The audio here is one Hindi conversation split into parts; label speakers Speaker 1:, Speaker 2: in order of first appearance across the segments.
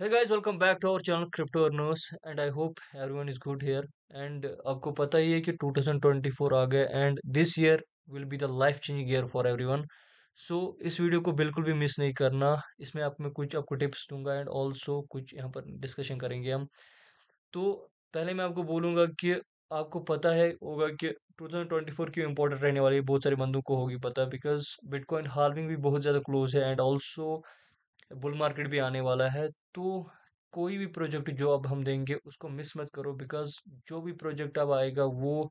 Speaker 1: है guys welcome back to our channel Crypto Earners and I hope everyone is good here and आपको पता ही है कि 2024 आ गए and this year will be the life changing year for everyone so इस वीडियो को बिल्कुल भी मिस नहीं करना इसमें आप में कुछ आपको टिप्स दूंगा एंड ऑल्सो कुछ यहाँ पर डिस्कशन करेंगे हम तो पहले मैं आपको बोलूँगा कि आपको पता है होगा कि 2024 क्यों इंपॉर्टेंट रहने वाली है बहुत सारे बंदों को होगी पता बिकॉज बिटकॉइन हार्विंग भी बहुत ज़्यादा क्लोज है एंड ऑल्सो बुल मार्केट भी आने वाला है तो कोई भी प्रोजेक्ट जो अब हम देंगे उसको मिस मत करो बिकॉज जो भी प्रोजेक्ट अब आएगा वो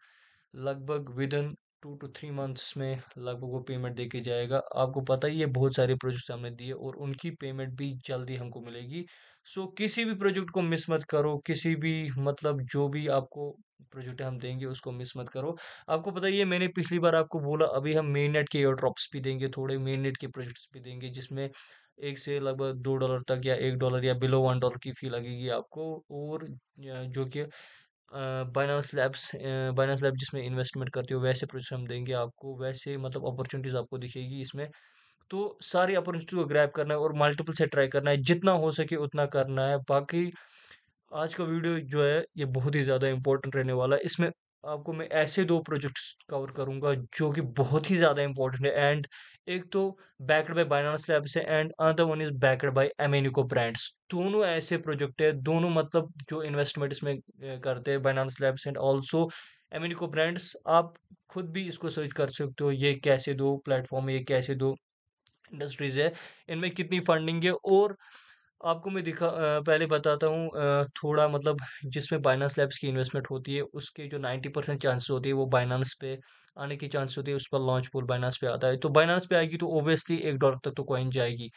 Speaker 1: लगभग within two to three months में लगभग वो पेमेंट देके जाएगा आपको पता ही है बहुत सारे प्रोजेक्ट हमने दिए और उनकी पेमेंट भी जल्दी हमको मिलेगी सो so, किसी भी प्रोजेक्ट को मिस मत करो किसी भी मतलब जो भी आपको प्रोजेक्ट हम देंगे उसको मिस मत करो आपको पता ही है मैंने पिछली बार आपको बोला अभी हम मेन नेट के एयर ड्रॉप्स भी देंगे थोड़े मेन नेट के प्रोजेक्ट्स भी देंगे जिसमें एक से लगभग दो डॉलर तक या एक डॉलर या बिलो वन डॉलर की फ़ी लगेगी आपको और जो कि बाइनास लैब्स बाइनास लैब जिसमें इन्वेस्टमेंट करते हो वैसे प्रोजेक्ट हम देंगे आपको वैसे मतलब अपॉर्चुनिटीज़ आपको दिखेगी इसमें तो सारी अपॉर्चुनिटी को ग्रैप करना है और मल्टीपल से ट्राई करना है जितना हो सके उतना करना है बाकी आज का वीडियो जो है ये बहुत ही ज़्यादा इंपॉर्टेंट रहने वाला है इसमें आपको मैं ऐसे दो प्रोजेक्ट्स कवर करूँगा जो कि बहुत ही ज़्यादा इंपॉर्टेंट है एंड एक तो बैकड बाय बाइनानस लैब्स है and another one is backed by Animoca Brands दोनों ऐसे प्रोजेक्ट है दोनों मतलब जो इन्वेस्टमेंट इसमें करते हैं Binance Labs and also Animoca Brands आप खुद भी इसको सर्च कर सकते हो ये कैसे दो प्लेटफॉर्म ये कैसे दो इंडस्ट्रीज है इनमें कितनी फंडिंग है और आपको मैं दिखा पहले बताता हूँ थोड़ा मतलब जिसमें बाइनांस लैब्स की इन्वेस्टमेंट होती है उसके जो नाइन्टी परसेंट चांसेस होती है वो बाइनांस पे आने की चांस होती है उस पर लॉन्च पूल बाइनांस पे आता है तो बाइनांस पे आएगी तो ओबियसली एक डॉलर तक तो कॉइन जाएगी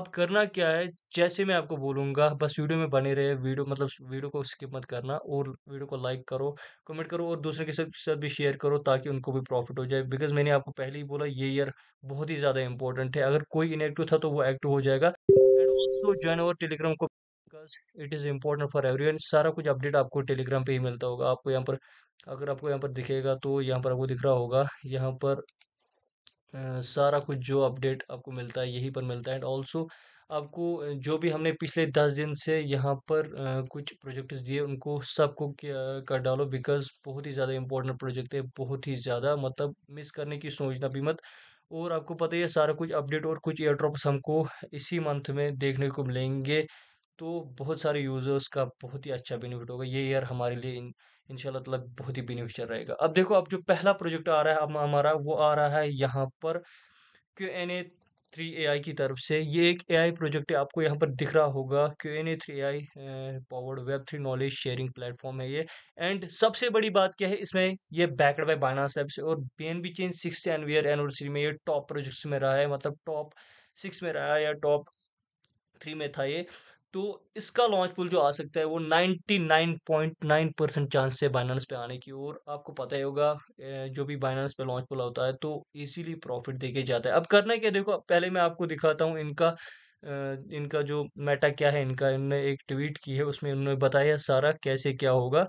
Speaker 1: अब करना क्या है जैसे मैं आपको बोलूँगा बस वीडियो में बने रहे वीडियो मतलब वीडियो को स्किप मत करना और वीडियो को लाइक करो कमेंट करो और दूसरे के साथ साथ भी शेयर करो ताकि उनको भी प्रॉफिट हो जाए बिकॉज मैंने आपको पहले ही बोला ये ईयर बहुत ही ज़्यादा इंपॉर्टेंट है अगर कोई इनएक्टिव था तो वो एक्टिव हो जाएगा सो ज्वाइन ओवर टेलीग्राम को because it is important for every सारा कुछ अपडेट आपको टेलीग्राम पे ही मिलता होगा आपको यहाँ पर अगर आपको यहाँ पर दिखेगा तो यहाँ पर आपको दिख रहा होगा यहाँ पर आ, सारा कुछ जो अपडेट आपको मिलता है यहीं पर मिलता है एंड ऑल्सो आपको जो भी हमने पिछले दस दिन से यहाँ पर आ, कुछ प्रोजेक्ट्स दिए उनको सबको कर डालो बिकॉज बहुत ही ज़्यादा इंपॉर्टेंट प्रोजेक्ट है बहुत ही ज़्यादा मतलब मिस करने की सोचना भी मत और आपको पता ही है सारा कुछ अपडेट और कुछ एयर ड्रॉप्स हमको इसी मंथ में देखने को मिलेंगे तो बहुत सारे यूज़र्स का बहुत ही अच्छा बेनिफिट होगा ये ईयर हमारे लिए इन इंशाल्लाह तला बहुत ही बेनिफिशियल रहेगा अब देखो अब जो पहला प्रोजेक्ट आ रहा है अब हमारा वो आ रहा है यहाँ पर Q N A three A की तरफ से ये एक आई प्रोजेक्ट है आपको यहाँ पर दिख रहा होगा Q N A three I powered web three knowledge sharing platform है ये एंड सबसे बड़ी बात क्या है इसमें ये बैकड बाय बाइनास से और B N B chain six एनवीयर एनिवर्सरी में ये टॉप प्रोजेक्ट्स में रहा है मतलब टॉप सिक्स में रहा है या टॉप थ्री में था ये तो इसका लॉन्च पुल जो आ सकता है वो 99.9 परसेंट चांस है बाइनानस पे आने की और आपको पता ही होगा जो भी बाइनानस पे लॉन्च पुल होता है तो इजीली प्रॉफिट देके जाता है अब करना क्या देखो पहले मैं आपको दिखाता हूँ इनका इनका जो मेटा क्या है इनका इनने एक ट्वीट की है उसमें उन्होंने बताया सारा कैसे क्या होगा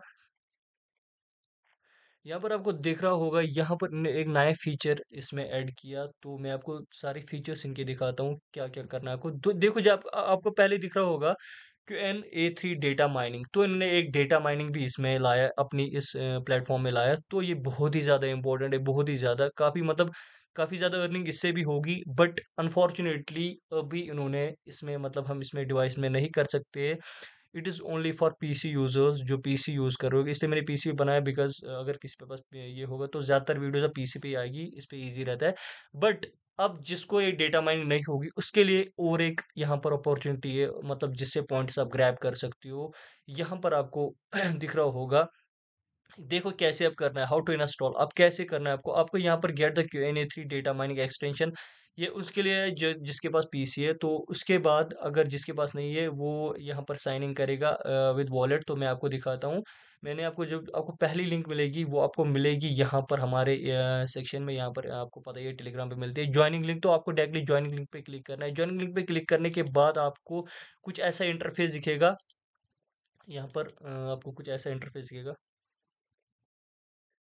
Speaker 1: यहाँ पर आपको दिख रहा होगा यहाँ पर एक नया फीचर इसमें ऐड किया तो मैं आपको सारे फीचर्स इनके दिखाता हूँ क्या क्या करना है आपको तो देखो जो आप, आपको पहले दिख रहा होगा Q N A three data mining तो इन्होंने एक डेटा माइनिंग भी इसमें लाया अपनी इस प्लेटफॉर्म में लाया तो ये बहुत ही ज़्यादा इंपॉर्टेंट है बहुत ही ज़्यादा काफ़ी मतलब काफ़ी ज़्यादा अर्निंग इससे भी होगी बट अनफॉर्चुनेटली अभी इन्होंने इसमें मतलब हम इसमें डिवाइस में नहीं कर सकते it is only for P C users जो पी सी यूज़ करोगे इसलिए मैंने पी सी बनाया बिकॉज अगर किसी पे पास ये होगा तो ज़्यादातर वीडियोज अब सी पे ही आएगी इस पर ईजी रहता है बट अब जिसको ये डेटा माइनिंग नहीं होगी उसके लिए और एक यहाँ पर अपॉर्चुनिटी है मतलब जिससे पॉइंट्स आप ग्रैप कर सकती हो यहाँ पर आपको दिख रहा होगा देखो कैसे आप करना है हाउ टू इंस्टॉल अब कैसे करना है आपको आपको यहाँ पर get the Q N A three data mining extension ये उसके लिए जो जिसके पास पीसी है तो उसके बाद अगर जिसके पास नहीं है वो यहाँ पर साइन इन करेगा विद वॉलेट तो मैं आपको दिखाता हूँ मैंने आपको जो आपको पहली लिंक मिलेगी वो आपको मिलेगी यहाँ पर हमारे सेक्शन में यहाँ पर आपको पता ही है टेलीग्राम पे मिलती है ज्वाइनिंग लिंक तो आपको डायरेक्टली ज्वाइनिंग लिंक पे क्लिक करना है ज्वाइनिंग लिंक पे क्लिक करने के बाद आपको कुछ ऐसा इंटरफेस दिखेगा यहाँ पर आपको कुछ ऐसा इंटरफेस दिखेगा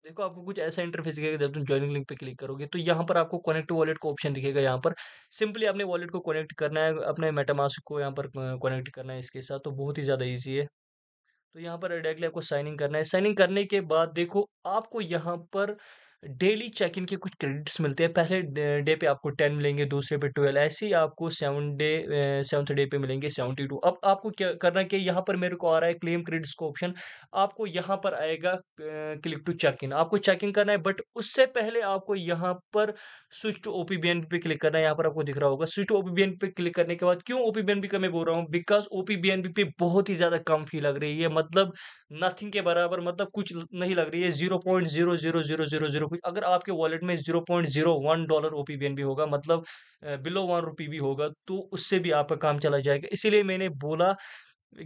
Speaker 1: देखो आपको कुछ ऐसा इंटरफेस दिखेगा जब तुम ज्वाइनिंग लिंक पे क्लिक करोगे तो यहाँ पर आपको कनेक्ट वॉलेट का ऑप्शन दिखेगा यहाँ पर सिंपली आपने वॉलेट को कनेक्ट करना है अपने मेटामास्क को यहाँ पर कनेक्ट करना है इसके साथ तो बहुत ही ज़्यादा ईजी है तो यहाँ पर डायरेक्टली आपको साइनिंग करना है साइनिंग करने के बाद देखो आपको यहाँ पर डेली चेक इन के कुछ क्रेडिट्स मिलते हैं पहले डे पे आपको टेन मिलेंगे दूसरे पे ट्वेल्व ऐसे ही आपको सेवन डे सेवन्थ डे पे मिलेंगे सेवेंटी टू अब आपको क्या करना कि यहाँ पर मेरे को आ रहा है क्लेम क्रेडिट्स का ऑप्शन आपको यहाँ पर आएगा क्लिक टू चेक इन आपको चेक इन करना है बट उससे पहले आपको यहाँ पर switch to O P B N पे क्लिक करना है यहाँ पर आपको दिख रहा होगा switch to O P B N पे क्लिक करने के बाद क्यों O P B N P का मैं बोल रहा हूँ because O P B N P पे बहुत ही ज़्यादा कम फी लग रही है मतलब नथिंग के बराबर मतलब कुछ नहीं लग रही है zero point zero zero zero zero zero कुछ अगर आपके वॉलेट में zero point zero one dollar O P B भी होगा मतलब बिलो वन रुपी भी होगा तो उससे भी आपका काम चला जाएगा इसीलिए मैंने बोला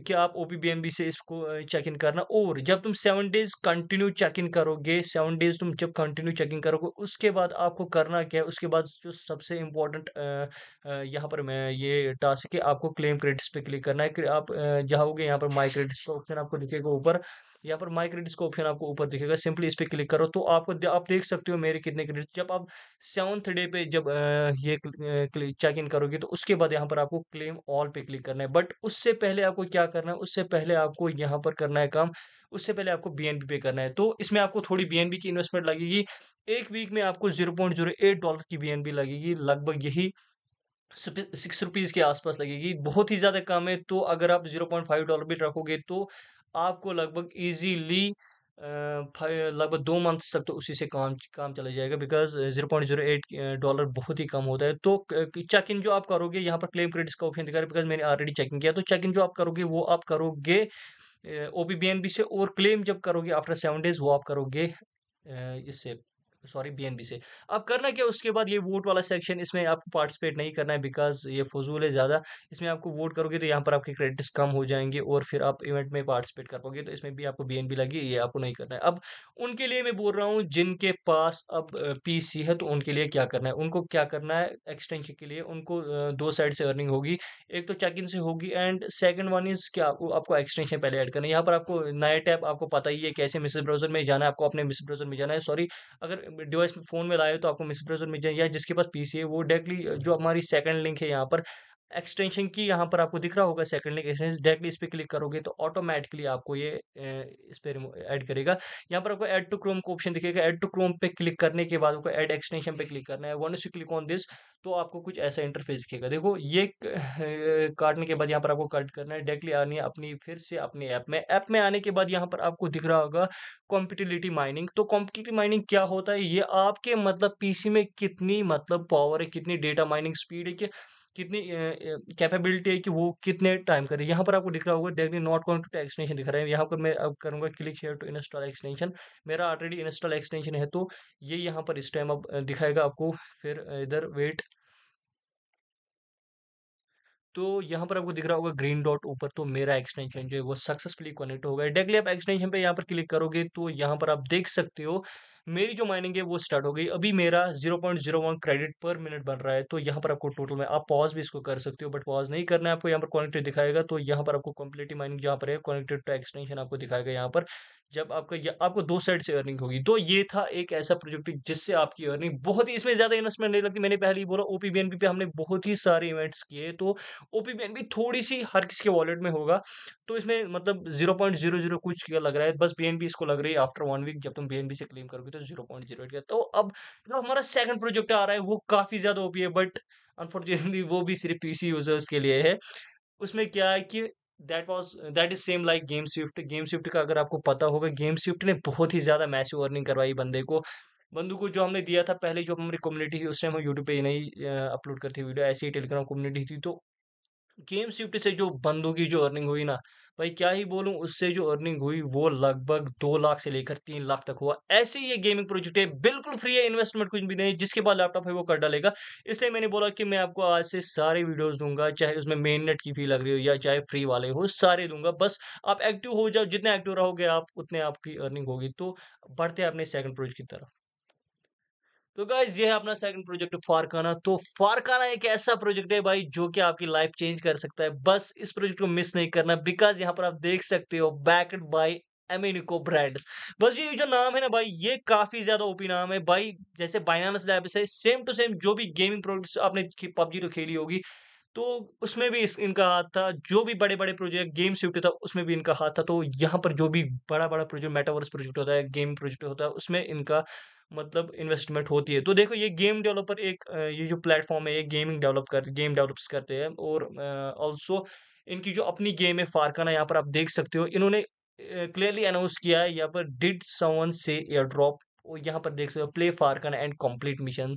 Speaker 1: कि आप ओ पी बी से इसको चेक इन करना और जब तुम seven days continue check in करोगे सेवन डेज तुम जब कंटिन्यू चेक इन करोगे उसके बाद आपको करना क्या है उसके बाद जो सबसे इम्पोर्टेंट यहाँ पर मैं ये टास्क है आपको क्लेम क्रेडिट्स पे क्लिक करना है कि आप जाओगे यहाँ पर माई क्रेडिट्स का ऑप्शन आपको दिखेगा ऊपर यहाँ पर माई क्रेडिट्स का ऑप्शन आपको ऊपर दिखेगा सिंपली इस पर क्लिक करो तो आपको आप देख सकते हो मेरे कितने क्रेडिट्स जब आप सेवन्थ डे पे जब ये चेक इन करोगे तो उसके बाद यहाँ पर आपको क्लेम ऑल पे क्लिक करना है बट उससे पहले आपको क्या करना है उससे पहले आपको यहाँ पर करना है काम उससे पहले आपको बी पे करना है तो इसमें आपको थोड़ी बी की इन्वेस्टमेंट लगेगी एक वीक में आपको zero point zero eight dollar की बी लगेगी लगभग यही सिक्स रुपीज़ के आसपास लगेगी बहुत ही ज़्यादा कम है तो अगर आप जीरो पॉइंट फाइव डॉलर भी रखोगे तो आपको लगभग ईजीली लगभग दो मंथ तक तो उसी से काम काम चला जाएगा because zero point zero eight dollar बहुत ही कम होता है तो चेक इन जो आप करोगे यहाँ पर क्लेम क्रेडिट्स का ऑप्शन दिखा रहे बिकॉज मैंने ऑलरेडी चेकिंग किया तो चेक इन जो आप करोगे वो आप करोगे O B B N B से और क्लेम जब करोगे आफ्टर सेवन डेज वो आप करोगे इससे सॉरी बीएनबी से अब करना क्या उसके बाद ये वोट वाला सेक्शन इसमें आपको पार्टिसिपेट नहीं करना है बिकॉज ये फजूल है ज़्यादा इसमें आपको वोट करोगे तो यहाँ पर आपके क्रेडिट्स कम हो जाएंगे और फिर आप इवेंट में पार्टिसिपेट कर पाओगे तो इसमें भी आपको बी लगी ये आपको नहीं करना है अब उनके लिए मैं बोल रहा हूँ जिनके पास अब पी है तो उनके लिए क्या करना है उनको क्या करना है एक्सटेंशन के लिए उनको दो साइड से अर्निंग होगी एक तो चेक इन से होगी एंड सेकेंड वन इज़ क्या आपको एक्सटेंशन पहले ऐड करना है यहाँ पर आपको नया टैप आपको पता ही है कैसे मिसेज ब्राउजर में जाना है आपको अपने मिसेज ब्राउजर में जाना है सॉरी अगर डिवाइस में फ़ोन में लाए तो आपको और मिल जाए या जिसके पास पी है वो डायरेक्टली जो हमारी सेकेंड लिंक है यहाँ पर एक्सटेंशन की यहाँ पर आपको दिख रहा होगा सेकंड लिंक एक्सटेंशन डायरेक्टली इस पर क्लिक करोगे तो ऑटोमेटिकली आपको ये इस पर ऐड करेगा यहाँ पर आपको ऐड टू क्रोम का ऑप्शन दिखेगा ऐड टू क्रोम पे क्लिक करने के बाद आपको ऐड एक्सटेंशन पे क्लिक करना है when you click on this तो आपको कुछ ऐसा इंटरफेस दिखेगा देखो ये काटने के बाद यहाँ पर आपको कट करना है डायरेक्टली आनी है अपनी फिर से अपने ऐप में ऐप में आने के बाद यहाँ पर आपको दिख रहा होगा कॉम्पिटिलिटी माइनिंग तो कॉम्पिटिटिव माइनिंग क्या होता है ये आपके मतलब पी में कितनी मतलब पावर है कितनी डेटा माइनिंग स्पीड है कि कितनी कैपेबिलिटी है कि वो कितने टाइम करे यहाँ पर आपको दिख रहा होगा डेगनी नॉट कॉन्ट टू एक्सटेंशन दिख रहा है यहाँ पर मैं अब करूँगा click here to install extension मेरा ऑलरेडी इंस्टॉल एक्सटेंशन है तो ये यह यहाँ पर इस टाइम अब दिखाएगा आपको फिर इधर वेट तो यहाँ पर आपको दिख रहा होगा ग्रीन डॉट ऊपर तो मेरा एक्सटेंशन जो है वो सक्सेसफुली कनेक्ट होगा डायरेक्टली आप एक्सटेंशन पे यहाँ पर क्लिक करोगे तो यहाँ पर आप देख सकते हो मेरी जो माइनिंग है वो स्टार्ट हो गई अभी मेरा zero point zero one credit per minute बन रहा है तो यहाँ पर आपको टोटल में आप पॉज भी इसको कर सकते हो बट पॉज नहीं करना है आपको यहाँ पर कॉनेक्टेड दिखाएगा तो यहाँ पर आपको कॉम्प्लीटली माइनिंग जहाँ पर है कॉनेक्टेड टू एक्सटेंशन आपको दिखाएगा यहाँ पर जब आपका आपको दो साइड से अर्निंग होगी तो ये था एक ऐसा प्रोजेक्ट जिससे आपकी अर्निंग बहुत ही इसमें ज़्यादा इन्वेस्टमेंट नहीं लगती मैंने पहले ही बोला ओ पी पे हमने बहुत ही सारे इवेंट्स किए तो ओ पी थोड़ी सी हर किसी के वॉलेट में होगा तो इसमें मतलब जीरो पॉइंट जीरो जीरो कुछ किया लग रहा है बस बी इसको लग रही है आफ्टर वन वीक जब तुम बी से क्लेम करोगे तो जीरो पॉइंट जीरो एट तो अब जो हमारा सेकंड प्रोजेक्ट आ रहा है वो काफ़ी ज़्यादा ओ है बट अनफॉर्चुनेटली वो भी सिर्फ पी यूज़र्स के लिए है उसमें क्या है कि that was that is same like GameSwift GameSwift का अगर आपको पता होगा गेम स्विफ्ट ने बहुत ही ज़्यादा मैसिव अर्निंग करवाई बंदे को बंदू को जो हमने दिया था पहले जो हमारी कम्युनिटी थी उस टाइम हम यूट्यूब पे नहीं अपलोड करती वीडियो ऐसी ही टेलीग्राम कम्युनिटी थी तो गेम शिफ्ट से जो बंदों की जो अर्निंग हुई ना भाई क्या ही बोलूं उससे जो अर्निंग हुई वो लगभग दो लाख से लेकर तीन लाख तक हुआ ऐसे ये गेमिंग प्रोजेक्ट है बिल्कुल फ्री है इन्वेस्टमेंट कुछ भी नहीं जिसके बाद लैपटॉप है वो कर डालेगा इसलिए मैंने बोला कि मैं आपको आज से सारे वीडियोस दूंगा चाहे उसमें मेन नेट की फी लग रही हो या चाहे फ्री वाले हो सारे दूंगा बस आप एक्टिव हो जाओ जितने एक्टिव रहोगे आप उतने आपकी अर्निंग होगी तो बढ़ते अपने सेकंड प्रोजेक्ट की तरफ तो गाइज ये है अपना सेकंड प्रोजेक्ट फारकाना तो फारकाना एक ऐसा प्रोजेक्ट है भाई जो कि आपकी लाइफ चेंज कर सकता है बस इस प्रोजेक्ट को मिस नहीं करना बिकॉज यहाँ पर आप देख सकते हो बैकड बाई एमिनिको ब्रांड्स बस ये जो नाम है ना भाई ये काफी ज्यादा ओपी नाम है भाई जैसे बाइनानस लैब से सेम टू सेम जो भी गेमिंग प्रोडक्ट्स आपने पबजी तो खेली होगी तो उसमें भी इस, इनका हाथ था जो भी बड़े बड़े प्रोजेक्ट गेम उठे था उसमें भी इनका हाथ था तो यहाँ पर जो भी बड़ा बड़ा प्रोजेक्ट मेटावर्स प्रोजेक्ट होता है गेम प्रोजेक्ट होता है उसमें इनका मतलब इन्वेस्टमेंट होती है तो देखो ये गेम डेवलपर एक ये जो प्लेटफॉर्म है ये गेमिंग डेवलप कर गेम डेवलप्स करते हैं और ऑल्सो इनकी जो अपनी गेम है फारकाना यहाँ पर आप देख सकते हो इन्होंने क्लियरली अनाउंस किया है यहाँ पर डिड समवन से एयर ड्रॉप और यहाँ पर देख सकते हो play Farcana and complete mission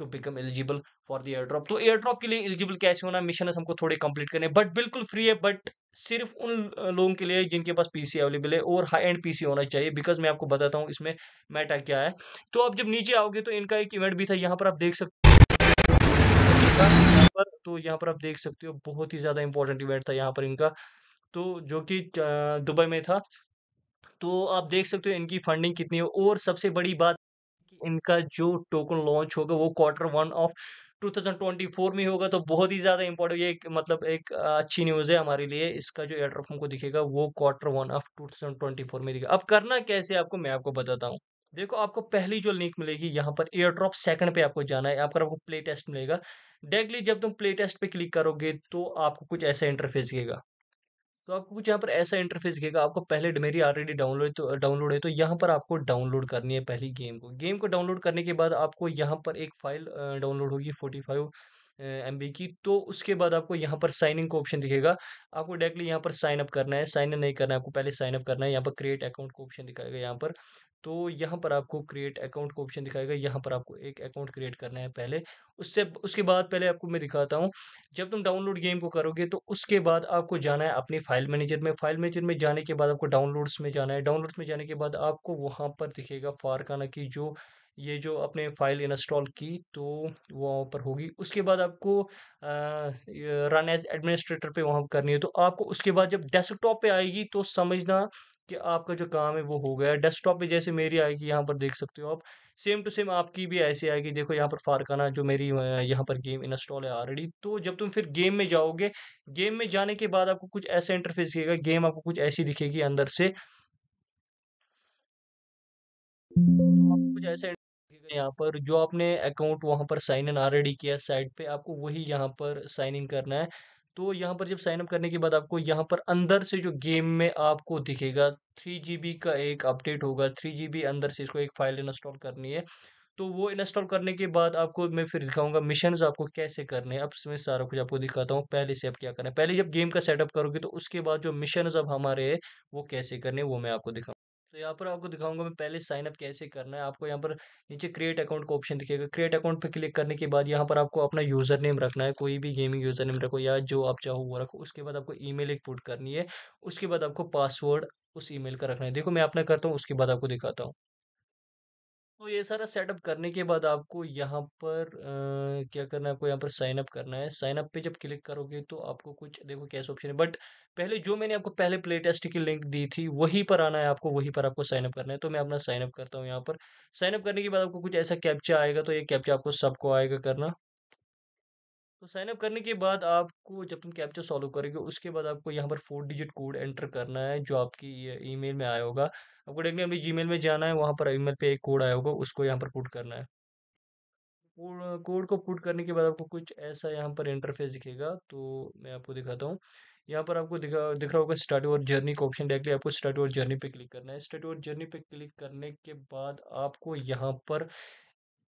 Speaker 1: to become eligible for the air drop तो एयर ड्रॉप के लिए एलिजिबल कैसे होना मिशन हमको थोड़े कंप्लीट करने बट बिल्कुल फ्री है बट सिर्फ उन लोगों के लिए जिनके पास पीसी अवेलेबल है और हाई एंड पीसी होना चाहिए बिकॉज मैं आपको बताता हूँ इसमें मैटा क्या है तो आप जब नीचे आओगे तो इनका एक इवेंट भी था यहाँ पर आप देख सकते पर तो यहाँ पर आप देख सकते हो बहुत ही ज़्यादा इंपॉर्टेंट इवेंट था यहाँ पर इनका तो जो कि दुबई में था तो आप देख सकते हो इनकी फंडिंग कितनी हो और सबसे बड़ी बात इनका जो टोकन लॉन्च होगा वो क्वार्टर वन ऑफ 2024 में होगा तो बहुत ही ज़्यादा इंपॉर्टेंट ये एक मतलब एक अच्छी न्यूज़ है हमारे लिए इसका जो एयर हमको दिखेगा वो क्वार्टर वन ऑफ 2024 में दिखेगा अब करना कैसे आपको मैं आपको बताता हूँ देखो आपको पहली जो लिंक मिलेगी यहाँ पर एयर ड्रॉप सेकंड पे आपको जाना है यहाँ पर आपको प्ले टेस्ट मिलेगा डायरेक्टली जब तुम प्ले टेस्ट पे क्लिक करोगे तो आपको कुछ ऐसा इंटरफेस दिखेगा तो आपको कुछ यहाँ पर ऐसा इंटरफेस दिखेगा आपको पहले मेरी ऑलरेडी डाउनलोड तो डाउनलोड है तो यहाँ पर आपको डाउनलोड करनी है पहली गेम को गेम को डाउनलोड करने के बाद आपको यहाँ पर एक फ़ाइल डाउनलोड होगी फोर्टी फाइव एम बी की तो उसके बाद आपको यहाँ पर साइन इन का ऑप्शन दिखेगा आपको डायरेक्टली यहाँ पर साइन अप करना है साइन इन नहीं करना है आपको पहले साइन अप करना है यहाँ पर क्रिएट अकाउंट का ऑप्शन दिखाएगा यहाँ पर तो यहाँ पर आपको क्रिएट अकाउंट का ऑप्शन दिखाएगा यहाँ पर आपको एक अकाउंट क्रिएट करना है पहले उससे उसके बाद पहले आपको मैं दिखाता हूँ जब तुम डाउनलोड गेम को करोगे तो उसके बाद आपको जाना है अपने फाइल मैनेजर में फाइल मैनेजर में जाने के बाद आपको डाउनलोड्स में जाना है डाउनलोड्स में जाने के बाद आपको वहाँ पर दिखेगा फारकाना की जो ये जो आपने फाइल इंस्टॉल की तो वहाँ पर होगी उसके बाद आपको रन एज एडमिनिस्ट्रेटर पे वहाँ करनी है तो आपको उसके बाद जब डेस्कटॉप पे आएगी तो समझना कि आपका जो काम है वो हो गया डेस्कटॉप पे जैसे मेरी आएगी यहाँ पर देख सकते हो आप सेम टू सेम आपकी भी ऐसी आएगी देखो यहाँ पर फारकाना जो मेरी यहाँ पर गेम इंस्टॉल है ऑलरेडी तो जब तुम फिर गेम में जाओगे गेम में जाने के बाद आपको कुछ ऐसा इंटरफेस दिखेगा गेम आपको कुछ ऐसी दिखेगी अंदर से तो आपको कुछ ऐसा यहाँ पर जो आपने अकाउंट वहाँ पर साइन इन ऑलरेडी किया साइट पे आपको वही यहाँ पर साइन इन करना है तो यहाँ पर जब साइन अप करने के बाद आपको यहाँ पर अंदर से जो गेम में आपको दिखेगा थ्री जी का एक अपडेट होगा थ्री जी अंदर से इसको एक फाइल इंस्टॉल करनी है तो वो इंस्टॉल करने के बाद आपको मैं फिर दिखाऊंगा मिशन आपको कैसे करने हैं अब इसमें सारा कुछ आपको दिखाता हूँ पहले से आप क्या करना है पहले जब गेम का सेटअप करोगे तो उसके बाद जो मिशन अब हमारे हैं वो कैसे करने वो मैं आपको दिखाऊँ यहाँ पर आपको दिखाऊंगा मैं पहले साइन अप कैसे करना है आपको यहाँ पर नीचे क्रिएट अकाउंट का ऑप्शन दिखेगा क्रिएट अकाउंट पर क्लिक करने के बाद यहाँ पर आपको अपना यूज़र नेम रखना है कोई भी गेमिंग यूज़र नेम रखो या जो आप चाहो वो रखो उसके बाद आपको ई एक पुट करनी है उसके बाद आपको पासवर्ड उस ईमेल का रखना है देखो मैं अपना करता हूँ उसके बाद आपको दिखाता हूँ तो ये सारा सेटअप करने के बाद आपको यहाँ पर आ, क्या करना है आपको यहाँ पर साइनअप करना है साइनअप पे जब क्लिक करोगे तो आपको कुछ देखो कैसे ऑप्शन है बट पहले जो मैंने आपको पहले प्ले टेस्ट की लिंक दी थी वहीं पर आना है आपको वहीं पर आपको साइनअप करना है तो मैं अपना साइनअप करता हूँ यहाँ पर साइनअप करने के बाद आपको कुछ ऐसा कैप्चा आएगा तो ये कैप्चा आपको सबको आएगा करना तो साइन अप करने के बाद आपको जब तुम कैप्चर सॉल्व करेंगे उसके बाद आपको यहाँ पर फोर डिजिट कोड एंटर करना है जो आपकी मेल में आया होगा आपको डायरेक्टली अपनी मेल में जाना है वहाँ पर मेल पर एक कोड आया होगा उसको यहाँ पर पुट करना है कोड को पुट करने के बाद आपको कुछ ऐसा यहाँ पर इंटरफेस दिखेगा तो मैं आपको दिखाता हूँ यहाँ पर आपको दिखा दिख रहा होगा स्टार्ट और जर्नी का ऑप्शन डायरेक्टली आपको स्टार्ट और जर्नी पे क्लिक करना है स्टार्ट और जर्नी पे क्लिक करने के बाद आपको यहाँ पर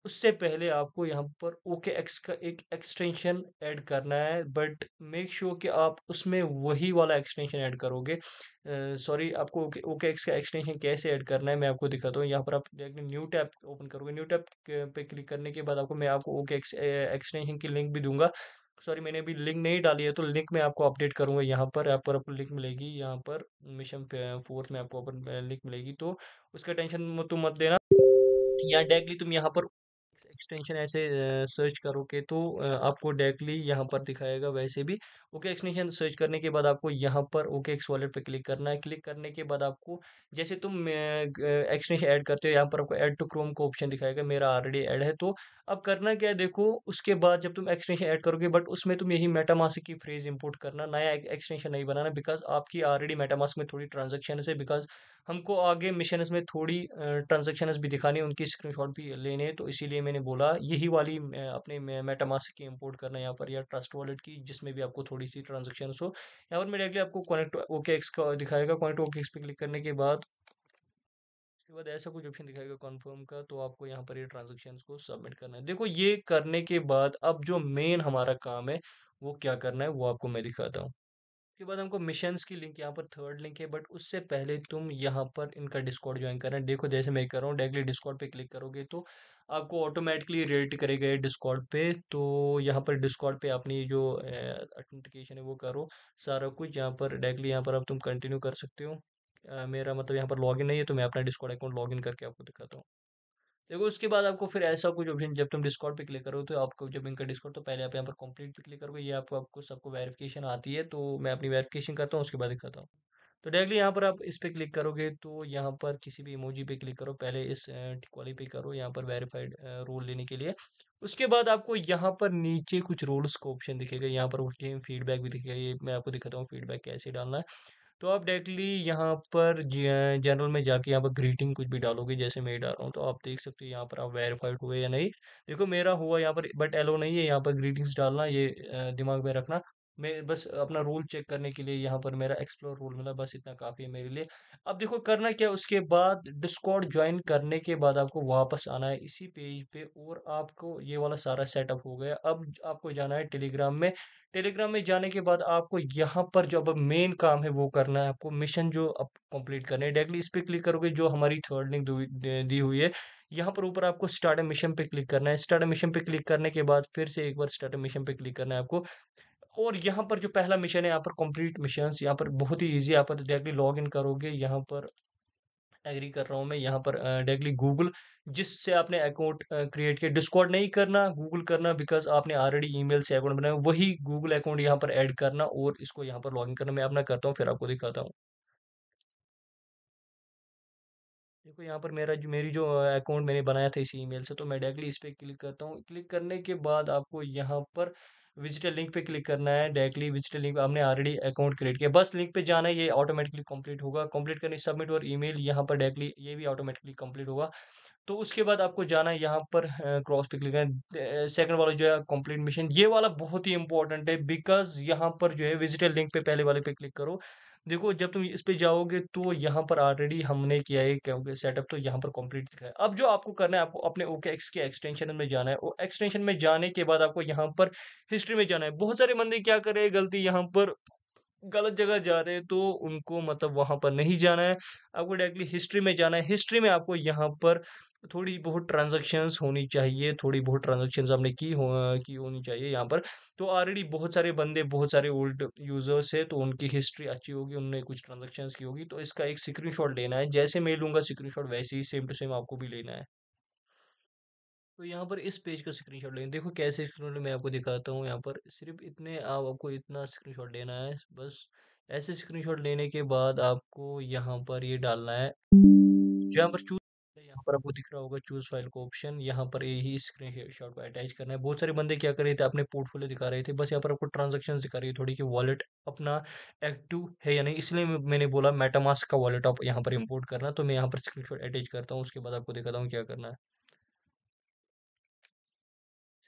Speaker 1: उससे पहले आपको यहाँ पर ओके एक्स का एक एक्सटेंशन ऐड करना है बट मेक श्योर कि आप उसमें वही वाला एक्सटेंशन ऐड करोगे सॉरी uh, आपको ओके एक्स का एक्सटेंशन कैसे ऐड करना है मैं आपको दिखाता हूँ यहाँ पर आप डायरेक्ट न्यू टैब ओपन करोगे न्यू टैब पे क्लिक करने के बाद आपको मैं आपको ओके एक्स एक्सटेंशन की लिंक भी दूंगा सॉरी मैंने अभी लिंक नहीं डाली है तो लिंक मैं आपको अपडेट करूंगा यहाँ पर आप पर आपको लिंक मिलेगी यहाँ पर मिशन फोर्थ में आपको अपन लिंक मिलेगी तो उसका टेंशन तो मत देना यहाँ डायरेक्टली तुम यहाँ पर एक्सटेंशन ऐसे सर्च करोगे तो आपको डायरेक्टली यहाँ पर दिखाएगा वैसे भी ओके एक्सटेंशन सर्च करने के बाद आपको यहाँ पर ओके एक्स वॉलेट पर क्लिक करना है क्लिक करने के बाद आपको जैसे तुम एक्सटेंशन ऐड करते हो यहाँ पर आपको ऐड टू क्रोम का ऑप्शन दिखाएगा मेरा ऑलरेडी ऐड है तो अब करना क्या है देखो उसके बाद जब तुम एक्सटेंशन ऐड करोगे बट उसमें तुम यही मेटामासिक की फ्रेज इंपोर्ट करना नया एक्सटेंशन नहीं बनाना बिकॉज आपकी ऑलरेडी मेटामास में थोड़ी ट्रांजेक्शन है बिकॉज हमको आगे मिशन में थोड़ी ट्रांजेक्शन भी दिखानी उनकी स्क्रीन भी लेने तो इसीलिए मैंने बोला यही वाली अपने मेटामास्क की इम्पोर्ट करना यहाँ पर या ट्रस्ट वॉलेट की जिसमें भी आपको थोड़ी सी ट्रांजेक्शन हो यहाँ पर मेरे अगले आपको कॉनेक्ट ओके एक्स का दिखाएगा कॉनेक्ट ओके एक्स पे क्लिक करने के बाद उसके बाद ऐसा कुछ ऑप्शन दिखाएगा कॉन्फर्म का तो आपको यहाँ पर ये ट्रांजेक्शन को सबमिट करना है देखो ये करने के बाद अब जो मेन हमारा काम है वो क्या करना है वो आपको मैं दिखाता हूँ उसके बाद हमको मिशंस की लिंक यहाँ पर थर्ड लिंक है बट उससे पहले तुम यहाँ पर इनका डिस्कॉर्ड ज्वाइन करें देखो जैसे मैं कर रहा हूँ डायरेक्टली डिस्कॉर्ड पे क्लिक करोगे तो आपको ऑटोमेटिकली रेट करे गए डिस्कॉर्ड पे तो यहाँ पर डिस्कॉर्ड पे अपनी जो अथेंटिकेशन है वो करो सारा कुछ यहाँ पर डायरेक्टली यहाँ पर अब तुम कंटिन्यू कर सकते हो मेरा मतलब यहाँ पर लॉगिन नहीं है तो मैं अपना डिस्कॉर्ड अकाउंट लॉगिन करके आपको दिखाता हूँ देखो उसके बाद आपको फिर ऐसा कुछ ऑप्शन जब तुम डिस्कॉर्ड पे क्लिक करो तो आपको जब इनका डिस्कॉर्ड तो पहले आप यहाँ पर कंप्लीट पे क्लिक करोगे ये आपको आपको सबको वेरिफिकेशन आती है तो मैं अपनी वेरिफिकेशन करता हूँ उसके बाद दिखाता हूँ तो डायरेक्टली यहाँ पर आप इस पर क्लिक करोगे तो यहाँ पर किसी भी इमोजी पे क्लिक करो पहले इस क्वाली पे करो यहाँ पर वेरीफाइड रोल लेने के लिए उसके बाद आपको यहाँ पर नीचे कुछ रोल्स का ऑप्शन दिखेगा यहाँ पर गेम फीडबैक भी दिखेगा ये मैं आपको दिखाता हूँ फीडबैक कैसे डालना है तो आप डायरेक्टली यहाँ पर जनरल में जाके यहाँ पर ग्रीटिंग कुछ भी डालोगे जैसे मैं डाल रहा हूँ तो आप देख सकते हो यहाँ पर आप वेरीफाइड हुए या नहीं देखो मेरा हुआ यहाँ पर बट एलो नहीं है यहाँ पर ग्रीटिंग्स डालना ये दिमाग में रखना मैं बस अपना रोल चेक करने के लिए यहाँ पर मेरा एक्सप्लोर रोल मिला बस इतना काफ़ी है मेरे लिए अब देखो करना क्या उसके बाद डिस्कॉर्ड ज्वाइन करने के बाद आपको वापस आना है इसी पेज पे और आपको ये वाला सारा सेटअप हो गया अब आपको जाना है टेलीग्राम में टेलीग्राम में जाने के बाद आपको यहाँ पर जो अब मेन काम है वो करना है आपको मिशन जो अब कंप्लीट करना है डायरेक्टली इस पर क्लिक करोगे जो हमारी थर्ड लिंक दी हुई है यहाँ पर ऊपर आपको स्टार्ट मिशन पे क्लिक करना है स्टार्ट मिशन पे क्लिक करने के बाद फिर से एक बार स्टार्ट मिशन पे क्लिक करना है आपको और यहाँ पर जो पहला मिशन है यहाँ पर कंप्लीट मिशन यहाँ पर बहुत ही ईजी यहाँ पर डायरेक्टली लॉग इन करोगे यहाँ पर एग्री कर रहा हूँ मैं यहाँ पर डायरेक्टली गूगल जिससे आपने अकाउंट क्रिएट किया डिस्कॉर्ड नहीं करना गूगल करना बिकॉज आपने ऑलरेडी मेल से अकाउंट बनाया वही गूगल अकाउंट यहाँ पर एड करना और इसको यहाँ पर लॉग इन करना मैं अपना करता हूँ फिर आपको दिखाता हूँ देखो यहाँ पर मेरा जो मेरी जो अकाउंट मैंने बनाया था इसी ईमेल से तो मैं डायरेक्टली इस पर क्लिक करता हूँ क्लिक करने के बाद आपको यहाँ पर विजिटर लिंक पे क्लिक करना है डायरेक्टली विजिटर लिंक हमने ऑलरेडी अकाउंट क्रिएट किया बस लिंक पे जाना है ये ऑटोमेटिकली कंप्लीट होगा कंप्लीट करने सबमिट और ईमेल यहाँ पर डायरेक्टली ये भी ऑटोमेटिकली कंप्लीट होगा तो उसके बाद आपको जाना है यहाँ पर क्रॉस पे क्लिक करना सेकंड वाला जो है कंप्लीट मिशन ये वाला बहुत ही इंपॉर्टेंट है बिकॉज यहाँ पर जो है विजिटर लिंक पे पहले वाले पे क्लिक करो देखो जब तुम इस पे जाओगे तो यहाँ पर ऑलरेडी हमने किया है क्योंकि सेटअप तो यहाँ पर कंप्लीट दिखा है अब जो आपको करना है आपको अपने ओके एक्स के एक्सटेंशन में जाना है और एक्सटेंशन में जाने के बाद आपको यहाँ पर हिस्ट्री में जाना है बहुत सारे बंदे क्या कर रहे हैं गलती यहाँ पर गलत जगह जा रहे हैं तो उनको मतलब वहाँ पर नहीं जाना है आपको डायरेक्टली हिस्ट्री में जाना है हिस्ट्री में आपको यहाँ पर थोड़ी बहुत ट्रांजेक्शन्स होनी चाहिए थोड़ी बहुत ट्रांजेक्शन्स हमने की हो की होनी चाहिए यहाँ पर तो ऑलरेडी बहुत सारे बंदे बहुत सारे ओल्ड यूज़र्स है तो उनकी हिस्ट्री अच्छी होगी उनने कुछ ट्रांजेक्शन्स की होगी तो इसका एक स्क्रीन लेना है जैसे मैं लूँगा स्क्रीन वैसे ही सेम टू सेम आपको भी लेना है तो यहाँ पर इस पेज का शॉट लेना देखो कैसे स्क्रीन मैं आपको दिखाता हूँ यहाँ पर सिर्फ इतने आप आपको इतना स्क्रीन लेना है बस ऐसे स्क्रीन लेने के बाद आपको यहाँ पर ये यह डालना है जहाँ पर यहाँ पर आपको दिख रहा होगा चूज फाइल का ऑप्शन यहाँ पर यही स्क्रीन शॉट को अटैच करना है बहुत सारे बंदे क्या कर रहे थे अपने पोर्टफोलियो दिखा रहे थे बस यहाँ पर आपको ट्रांजेक्शन दिखा रही है थोड़ी कि वॉलेट अपना एक्टिव है या नहीं इसलिए मैंने बोला मेटामास्क का वॉलेट आप यहाँ पर इम्पोर्ट हम्म। करना तो मैं यहाँ पर स्क्रीन अटैच करता हूँ उसके बाद आपको दिखाता हूँ क्या करना है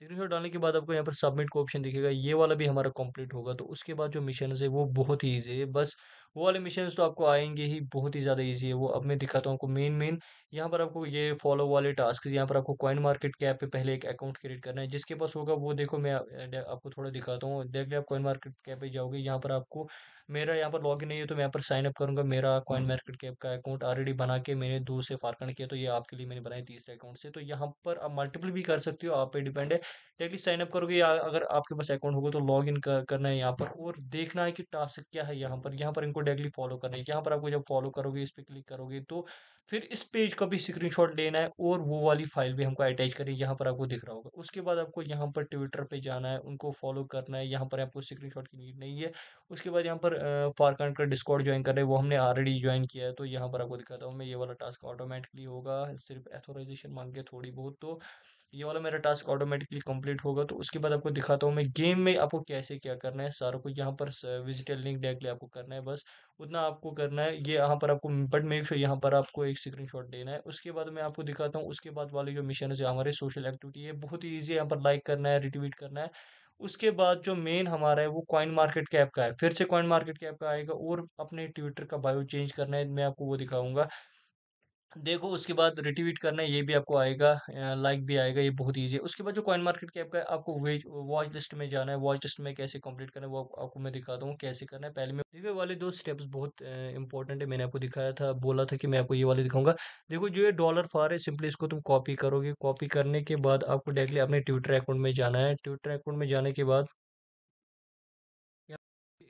Speaker 1: स्क्रीनशॉट डालने के बाद आपको यहाँ पर सबमिट का ऑप्शन दिखेगा ये वाला भी हमारा कंप्लीट होगा तो उसके बाद जो मिशन है वो बहुत ही ईजी है बस वो वाले मिशन तो आपको आएंगे ही बहुत ही ज़्यादा ईजी है वो अब मैं दिखाता हूँ आपको मेन मेन यहाँ पर आपको ये फॉलो वाले टास्क यहाँ पर आपको कॉइन मार्केट कैप पे पहले एक अकाउंट क्रिएट करना है जिसके पास होगा वो देखो मैं आपको थोड़ा दिखाता हूँ देख लिया आप कॉइन मार्केट कैप पे जाओगे यहाँ पर आपको मेरा यहाँ पर लॉग नहीं है तो मैं यहाँ पर साइनअप करूँगा मेरा कॉइन मार्केट कैप का अकाउंट ऑलरेडी बना के मैंने दो से फारकन किया तो ये आपके लिए मैंने बनाया तीसरे अकाउंट से तो यहाँ पर आप मल्टीपल भी कर सकते हो आप पे डिपेंड है डायरेक्टली साइन अप करोगे या अगर आपके पास अकाउंट होगा तो लॉग इन कर, करना है यहाँ पर और देखना है कि टास्क क्या है यहाँ पर यहाँ पर इनको डायरेक्टली फॉलो करना है यहाँ पर आपको जब फॉलो करोगे इस पर क्लिक करोगे तो फिर इस पेज का भी स्क्रीनशॉट लेना है और वो वाली फाइल भी हमको अटैच करें यहाँ पर आपको दिख रहा होगा उसके बाद आपको यहाँ पर ट्विटर पे जाना है उनको फॉलो करना है यहाँ पर आपको स्क्रीनशॉट की नीड नहीं है उसके बाद यहाँ पर फारकान का डिस्कॉर्ड ज्वाइन करना है वो हमने ऑलरेडी ज्वाइन किया है तो यहाँ पर आपको दिखाता हूँ मैं ये वाला टास्क ऑटोमेटिकली होगा सिर्फ एथोराइजेशन मांग के थोड़ी बहुत तो ये वाला मेरा टास्क ऑटोमेटिकली कंप्लीट होगा तो उसके बाद आपको दिखाता हूँ मैं गेम में आपको कैसे क्या करना है सारों को यहाँ पर विजिटल लिंक डायरेक्टली आपको करना है बस उतना आपको करना है ये यहाँ पर आपको बट मेक श्योर यहाँ पर आपको एक स्क्रीन शॉट देना है उसके बाद मैं आपको दिखाता हूँ उसके बाद वाले जो मिशन है हमारे सोशल एक्टिविटी है बहुत ही ईजी है यहाँ पर लाइक करना है रिट्वीट करना है उसके बाद जो मेन हमारा है वो कॉइन मार्केट कैप का है फिर से कॉइन मार्केट कैप का आएगा और अपने ट्विटर का बायो चेंज करना है मैं आपको वो दिखाऊंगा देखो उसके बाद रिट्वीट करना ये भी आपको आएगा लाइक भी आएगा ये बहुत ईजी है उसके बाद जो कॉइन मार्केट कैप का आपको वेज वॉच लिस्ट में जाना है वॉच लिस्ट में कैसे कंप्लीट करना है वो आपको मैं दिखाता हूँ कैसे करना है पहले में देखो वाले दो स्टेप्स बहुत इंपॉर्टेंट है मैंने आपको दिखाया था बोला था कि मैं आपको ये वाले दिखाऊंगा देखो जो ये डॉलर फार है सिंपली इसको तुम कॉपी करोगे कॉपी करने के बाद आपको डायरेक्टली अपने ट्विटर अकाउंट में जाना है ट्विटर अकाउंट में जाने के बाद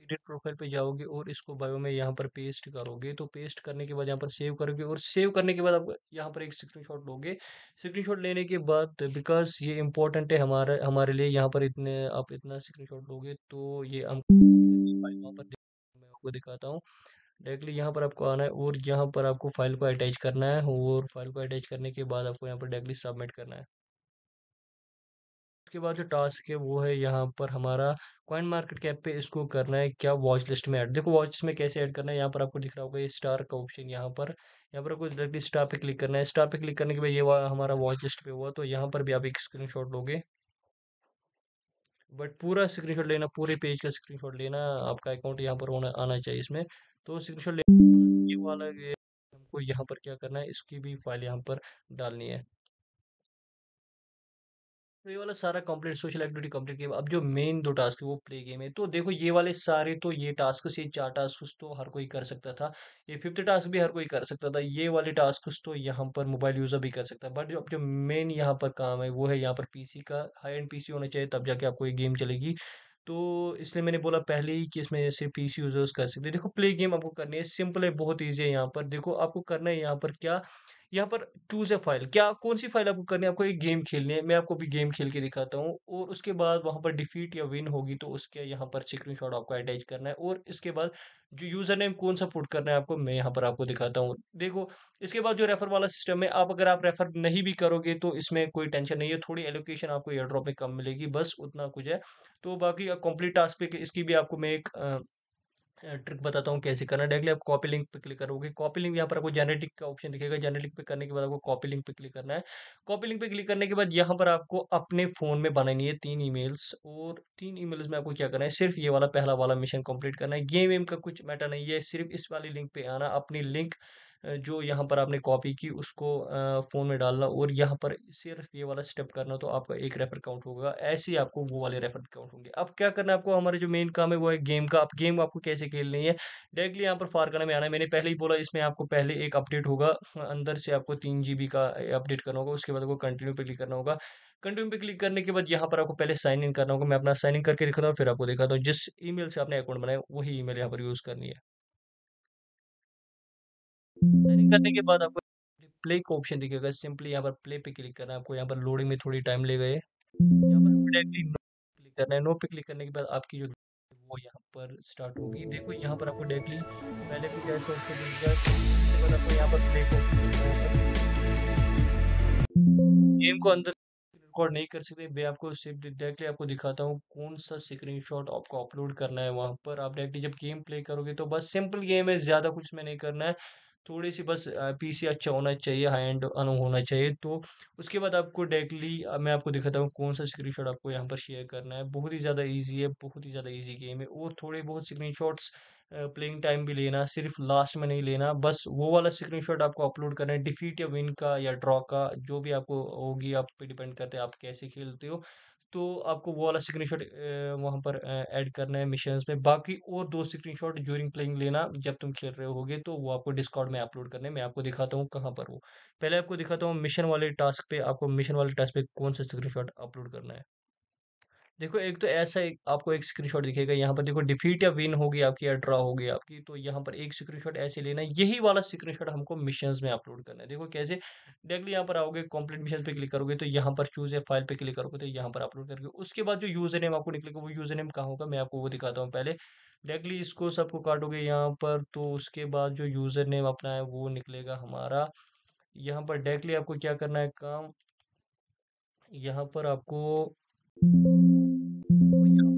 Speaker 1: एडिट प्रोफाइल पे जाओगे और इसको बायो में यहाँ पर पेस्ट करोगे तो पेस्ट करने के बाद यहाँ पर सेव करोगे और सेव करने के बाद आप यहाँ पर एक स्क्रीनशॉट लोगे स्क्रीनशॉट लेने के बाद बिकॉज ये इंपॉर्टेंट है हमारा हमारे लिए यहाँ पर इतने आप इतना स्क्रीनशॉट लोगे तो ये हम यहाँ पर मैं आपको दिखाता हूँ डायरेक्टली यहाँ पर आपको आना है और यहाँ पर आपको फाइल को अटैच करना है और फाइल को अटैच करने के बाद आपको यहाँ पर डायरेक्टली सबमिट करना है उसके बाद जो टास्क है वो है यहाँ पर हमारा कॉइन मार्केट कैप पे इसको करना है क्या वॉच लिस्ट में ऐड देखो वॉच लिस्ट में कैसे ऐड करना है यहाँ पर आपको दिख रहा होगा ये स्टार का ऑप्शन यहाँ पर यहाँ पर आपको डायरेक्टली स्टार पे क्लिक करना है स्टार पे क्लिक करने के बाद ये हमारा वॉच लिस्ट पे हुआ तो यहाँ पर भी आप एक स्क्रीन लोगे बट पूरा स्क्रीन लेना पूरे पेज का स्क्रीन लेना आपका अकाउंट यहाँ पर होना आना चाहिए इसमें तो स्क्रीनशॉट लेना ये वाला हमको यहाँ पर क्या करना है इसकी भी फाइल यहाँ पर डालनी है तो ये वाला सारा कंप्लीट सोशल एक्टिविटी कंप्लीट किया अब जो मेन दो टास्क है वो प्ले गेम है तो देखो ये वाले सारे तो ये टास्क ये चार टास्क तो हर कोई कर सकता था ये फिफ्थ टास्क भी हर कोई कर सकता था ये वाले टास्क तो यहाँ पर मोबाइल यूज़र भी कर सकता है बट अब जो मेन यहाँ पर काम है वो है यहाँ पर पी का हाई एंड पी होना चाहिए तब जाके आपको ये गेम चलेगी तो इसलिए मैंने बोला पहले ही कि इसमें जैसे पी सी यूज़र्स कर सकते हैं देखो प्ले गेम आपको करनी है सिंपल है बहुत ईजी है यहाँ पर देखो आपको करना है यहाँ पर क्या यहाँ पर चूज ए फाइल क्या कौन सी फाइल आपको करनी है आपको एक गेम खेलनी है मैं आपको भी गेम खेल के दिखाता हूँ और उसके बाद वहाँ पर डिफीट या विन होगी तो उसके यहाँ पर स्क्रीन शॉट आपको अटैच करना है और इसके बाद जो यूज़र नेम कौन सा पुट करना है आपको मैं यहाँ पर आपको दिखाता हूँ देखो इसके बाद जो रेफर वाला सिस्टम है आप अगर आप रेफर नहीं भी करोगे तो इसमें कोई टेंशन नहीं है थोड़ी एलोकेशन आपको एयर ड्रॉप में कम मिलेगी बस उतना कुछ है तो बाकी कंप्लीट टास्क पे इसकी भी आपको मैं एक ट्रिक बताता हूँ कैसे करना डायरेक्टली आप कॉपी लिंक पे क्लिक करोगे कॉपी लिंक यहाँ पर आपको जेनेटिक का ऑप्शन दिखेगा जेनेटिक पे करने के बाद आपको कॉपी लिंक पे क्लिक करना है कॉपी लिंक पे क्लिक करने के बाद यहाँ पर आपको अपने फ़ोन में बनानी है तीन ईमेल्स और तीन ईमेल्स में आपको क्या करना है सिर्फ ये वाला पहला वाला मिशन कंप्लीट करना है गेम वेम का कुछ मैटर नहीं है सिर्फ इस वाली लिंक पर आना अपनी लिंक जो यहाँ पर आपने कॉपी की उसको फ़ोन में डालना और यहाँ पर सिर्फ ये वाला स्टेप करना तो आपका एक रेफर काउंट होगा ऐसे ही आपको वो वाले रेफर काउंट होंगे अब क्या करना है आपको हमारे जो मेन काम है वो है गेम का अब गेम आपको कैसे खेलनी है डायरेक्टली यहाँ पर फारकाना में आना है मैंने पहले ही बोला इसमें आपको पहले एक अपडेट होगा अंदर से आपको तीन जी का अपडेट करना होगा उसके बाद आपको कंटिन्यू पे क्लिक करना होगा कंटिन्यू पे क्लिक करने के बाद यहाँ पर आपको पहले साइन इन करना होगा मैं अपना साइन इन करके दिखाता हूँ फिर आपको दिखाता हूँ जिस ईमेल से आपने अकाउंट बनाया वही ईमेल यहाँ पर यूज़ करनी है रनिंग करने के हम्म। बाद आपको प्ले का ऑप्शन दिखेगा सिंपली यहाँ पर प्ले पे क्लिक करना है आपको यहाँ पर लोडिंग में थोड़ी टाइम ले गए यहाँ पर डायरेक्टली नो क्लिक करना है नो पे क्लिक करने के बाद आपकी जो वो यहाँ पर स्टार्ट होगी देखो यहाँ पर आपको डायरेक्टली पहले भी गैस ऑप्शन दिखेगा उसके बाद आपको यहाँ पर प्ले को गेम को अंदर रिकॉर्ड नहीं कर सकते मैं आपको सिर्फ डायरेक्टली आपको दिखाता हूँ कौन सा स्क्रीनशॉट आपको अपलोड करना है वहाँ पर आप डायरेक्टली जब गेम प्ले करोगे तो बस सिंपल गेम है ज़्यादा कुछ मैं नहीं करना है थोड़े सी बस पीसी अच्छा होना चाहिए हाई एंड होना चाहिए तो उसके बाद आपको डायरेक्टली मैं आपको दिखाता हूँ कौन सा स्क्रीनशॉट आपको यहाँ पर शेयर करना है बहुत ही ज़्यादा ईजी है बहुत ही ज़्यादा ईजी गेम है और थोड़े बहुत स्क्रीनशॉट्स प्लेइंग टाइम भी लेना सिर्फ लास्ट में नहीं लेना बस वो वाला स्क्रीनशॉट आपको अपलोड करना है डिफीट या विन का या ड्रॉ का जो भी आपको होगी आप पे डिपेंड करते हैं आप कैसे खेलते हो तो आपको वो वाला स्क्रीन शॉट वहाँ पर ऐड करना है मिशन में बाकी और दो स्क्रीन शॉट ज्यूरिंग प्लेइंग लेना जब तुम खेल रहे होगे तो वो आपको डिस्काउंट में अपलोड करने मैं आपको दिखाता हूँ कहाँ पर वो पहले आपको दिखाता हूँ मिशन वाले टास्क पे आपको मिशन वाले टास्क पे कौन सा शॉट अपलोड करना है देखो एक तो ऐसा एक आपको एक स्क्रीनशॉट दिखेगा यहाँ पर देखो डिफीट या विन होगी आपकी या ड्रा होगी आपकी तो यहाँ पर एक स्क्रीनशॉट ऐसे लेना यही वाला स्क्रीनशॉट हमको मिशंस में अपलोड करना है देखो कैसे डायरेक्टली यहाँ पर आओगे कंप्लीट मिशंस पे क्लिक करोगे तो यहाँ पर चूज है फाइल पे क्लिक करोगे तो यहाँ पर अपलोड करके उसके बाद जो यूजर नेम आपको निकलेगा वो यूजर नेम कहाँ होगा मैं आपको वो दिखाता हूँ पहले डायरेक्टली इसको सबको काटोगे यहाँ पर तो उसके बाद जो यूजर नेम अपना है वो निकलेगा हमारा यहाँ पर डायरेक्टली आपको क्या करना है काम यहाँ पर आपको Thank you.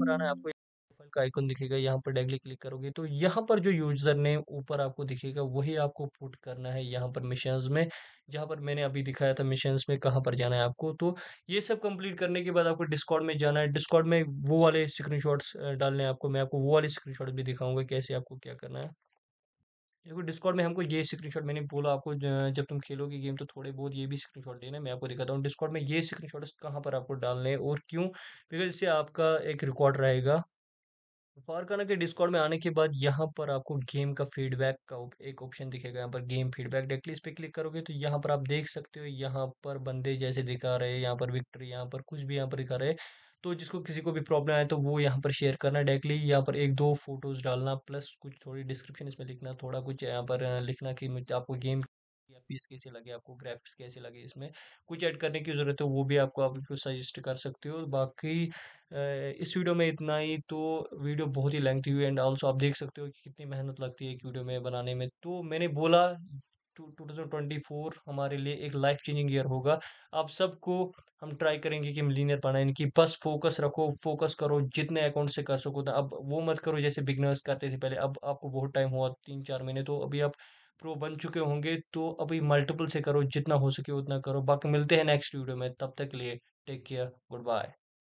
Speaker 1: बनाना है आपको प्रोफाइल का आइकन दिखेगा यहाँ पर डायरेक्टली क्लिक करोगे तो यहाँ पर जो यूजर नेम ऊपर आपको दिखेगा वही आपको पुट करना है यहाँ पर मिशन में जहाँ पर मैंने अभी दिखाया था मिशन में कहाँ पर जाना है आपको तो ये सब कंप्लीट करने के बाद आपको डिस्कॉर्ड में जाना है डिस्कॉर्ड में वो वाले स्क्रीन डालने हैं आपको मैं आपको वो वाले स्क्रीन भी दिखाऊंगा कैसे आपको क्या करना है देखो डिस्कॉर्ड में हमको ये स्क्रीनशॉट मैंने बोला आपको जब तुम खेलोगे गेम तो थोड़े बहुत ये भी स्क्रीनशॉट देना मैं आपको दिखाता हूँ डिस्कॉर्ड में ये स्क्रीनशॉट कहाँ पर आपको डालने और क्यों बिकॉज इससे आपका एक रिकॉर्ड रहेगा फारकाना के डिस्कॉर्ड में आने के बाद यहाँ पर आपको गेम का फीडबैक का एक ऑप्शन दिखेगा यहाँ पर गेम फीडबैक डायरेक्टली इस पर क्लिक करोगे तो यहाँ पर आप देख सकते हो यहाँ पर बंदे जैसे दिखा रहे हैं यहाँ पर विक्ट्री यहाँ पर कुछ भी यहाँ पर दिखा रहे हैं तो जिसको किसी को भी प्रॉब्लम आए तो वो यहाँ पर शेयर करना डायरेक्टली यहाँ पर एक दो फोटोज़ डालना प्लस कुछ थोड़ी डिस्क्रिप्शन इसमें लिखना थोड़ा कुछ यहाँ पर लिखना कि आपको गेम या पीस कैसे लगे आपको ग्राफिक्स कैसे लगे इसमें कुछ ऐड करने की ज़रूरत है वो भी आपको आप सजेस्ट कर सकते हो बाकी इस वीडियो में इतना ही तो वीडियो बहुत ही लेंथी हुई एंड ऑल्सो आप देख सकते हो कि कितनी मेहनत लगती है एक वीडियो में बनाने में तो मैंने बोला टू थाउजेंड ट्वेंटी फोर हमारे लिए एक लाइफ चेंजिंग ईयर होगा आप सबको हम ट्राई करेंगे कि मिलीनियर बनाए इनकी बस फोकस रखो फोकस करो जितने अकाउंट से कर सको तो अब वो मत करो जैसे बिगनर्स करते थे पहले अब आपको बहुत टाइम हुआ तीन चार महीने तो अभी आप प्रो बन चुके होंगे तो अभी मल्टीपल से करो जितना हो सके उतना करो बाकी मिलते हैं नेक्स्ट वीडियो में तब तक के लिए टेक केयर गुड बाय